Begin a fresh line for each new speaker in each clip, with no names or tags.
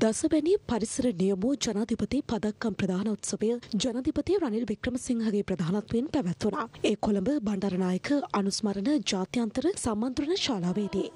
දසවැනි පරිසර නියමූ ජනාධිපති පදක්කම් ප්‍රධානෝත්සවය ජනධිපති රනිල් වික්‍රමසිංහගේ ප්‍රධානත්වයෙන් පැවැත්වනා. ඒ කොළඹ බණ්ඩරනායක අනුස්මරණ ජාත්‍යන්තර සම්මන්ත්‍රණ ශාලාවේදී.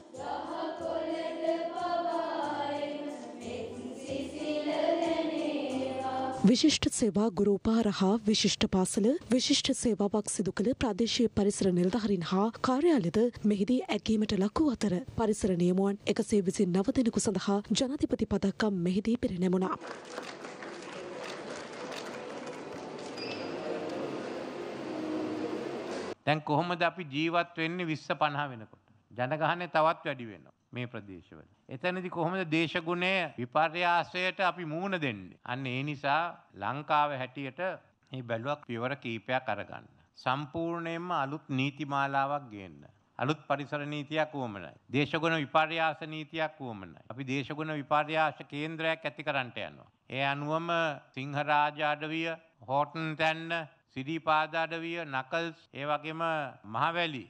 විශිෂ්ට සේවා ගුරූපාර හා විශිෂ්ට පාසල විශිෂ්ට සේවාවක් සිදු කළ ප්‍රදේශීය පරිසර නිලධහරින් හා කාර්යාලද මෙහිදී ඇගීමට ලක්වූ අතර පරිසර නියමුවන් එකසේ විසින් නව දෙනෙකු සඳහා ජනතිපති පදක්කම් මෙහිදී පිරිනැමුණා.
දැන් කොහොමද අපි ජීවත් වෙන්නේ විස්ස පණහ වෙනකොට. ජනගහනය තවත් වැඩි වෙනවා. මේ ප්‍රදේශවල. එතනදි කොහොමද දේශගුණය විපර්යාසයට අපි මූුණ දෙන්නේ. අන්න ඒ නිසා ලංකාව හැටියට ඒ බැලුවක් පියවර කීපයක් අරගන්න. සම්පූර්ණයෙන්ම අලුත් නීතිමාලාවක් ගේන්න. අලුත් පරිසර නීතියක් වුවමනයි. දේශගුණ විපර්යාස නීතියක් වුවමනයි. අපි දේශගුණ විපර්යාශ කේන්ද්‍රයක් ඇති කරන්නට යනවා. ඒ අනුවම සිංහරාජ අඩවිය, හෝටන් තැන්න, සිරිපාද අඩවිය, නකල්ස්, ඒ වගේම මහවැලි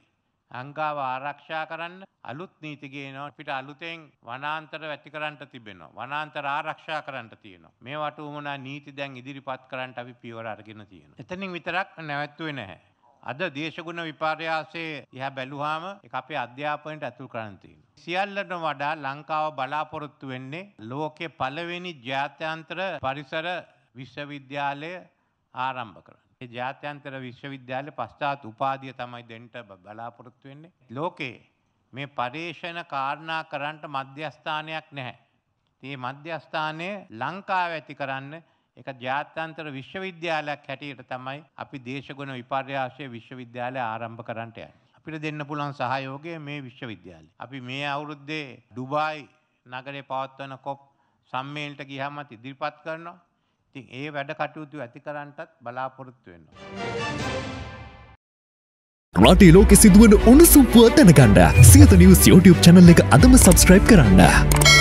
අංගාව ආරක්ෂා කරන්න අලුත් නීති ගේනවා අපිට අලුතෙන් වනාන්තර ඇති කරන්න තිබෙනවා වනාන්තර ආරක්ෂා කරන්න තියෙනවා මේ වටුවමනා නීති දැන් ඉදිරිපත් කරන්න අපි පියවර අරගෙන තියෙනවා එතනින් විතරක් නැවැත්තුවේ නැහැ අද දේශගුණ විපර්යාසයේ දිහා බැලුවාම ඒක අපේ අධ්‍යාපනයට ඇතුල් කරන් තියෙනවා. සියල්ලටම වඩා ලංකාව බලාපොරොත්තු වෙන්නේ ලෝකේ පළවෙනි ජාත්‍යන්තර පරිසර විශ්වවිද්‍යාලය ආරම්භ කරන්න. ජාත්‍යන්තර විශ්වවිද්‍යාල පශ්චාත් උපාදිය තමයි දෙන්ට බලාපොරොත්තු වෙන්නේ. ලෝකයේ මේ පර්යේෂණ කාරණා කරන්නට මධ්‍යස්ථානයක් නැහැ. ඒ මධ්‍යස්ථානය ලංකාව ඇති කරන්න එක ජාත්‍යන්තර විශ්වවිද්‍යාලයක් හැටියට තමයි අපි දේශගුණ විපර්යාශය විශ්වවිද්‍යාලය ආරම්භ කරන්නට යන්නේ. අපිට දෙන්න පුළුවන් සහයෝගය මේ විශ්වවිද්‍යාලය. අපි මේ අවුරුද්දේ ඩුබායි නගරේ පවත්වන කොප් සම්මේලනට ගියාම ඉදිරිපත් කරනවා. ඉතින් ඒ වැඩ කටයුතු ඇති කරන්නටත් බලාපොරොත්තු වෙනවා.
රටේ ලෝකෙ සිදුවන උණුසුම් පුවත් දැනගන්න සියත නිවුස් YouTube channel එක අදම subscribe කරන්න.